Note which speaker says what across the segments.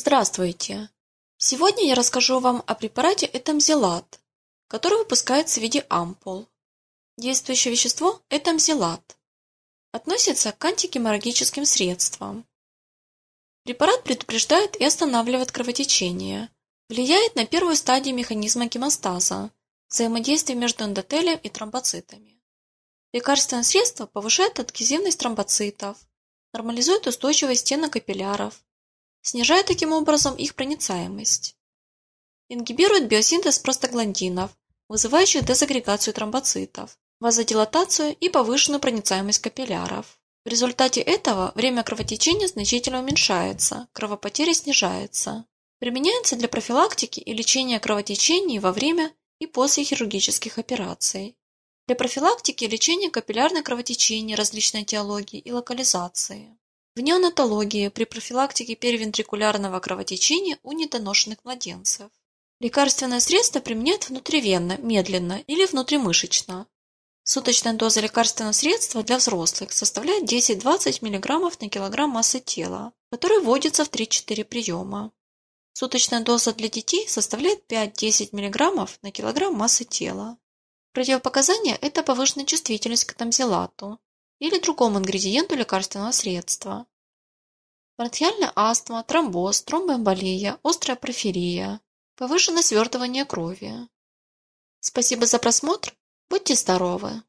Speaker 1: Здравствуйте! Сегодня я расскажу вам о препарате этамзелат, который выпускается в виде ампул. Действующее вещество – этамзелат. Относится к антигеморрагическим средствам. Препарат предупреждает и останавливает кровотечение, влияет на первую стадию механизма гемостаза, взаимодействие между эндотелием и тромбоцитами. Лекарственное средство повышает адгезивность тромбоцитов, нормализует устойчивость стенок капилляров, снижая таким образом их проницаемость. Ингибирует биосинтез простагландинов, вызывающих дезагрегацию тромбоцитов, вазодилатацию и повышенную проницаемость капилляров. В результате этого время кровотечения значительно уменьшается, кровопотеря снижается. Применяется для профилактики и лечения кровотечений во время и после хирургических операций. Для профилактики и лечения капиллярных кровотечений различной этиологии и локализации в неонатологии при профилактике перивентрикулярного кровотечения у недоношенных младенцев. Лекарственное средство применяют внутривенно, медленно или внутримышечно. Суточная доза лекарственного средства для взрослых составляет 10-20 мг на килограмм массы тела, который вводится в 3-4 приема. Суточная доза для детей составляет 5-10 мг на килограмм массы тела. Противопоказания – это повышенная чувствительность к тамзелату, или другому ингредиенту лекарственного средства. Бронхиальная астма, тромбоз, тромбоэмболия, острая профилия, повышенное свертывание крови. Спасибо за просмотр. Будьте здоровы!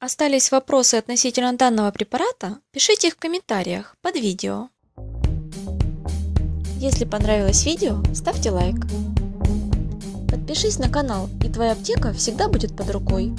Speaker 1: Остались вопросы относительно данного препарата? Пишите их в комментариях под видео. Если понравилось видео, ставьте лайк. Подпишись на канал, и твоя аптека всегда будет под рукой.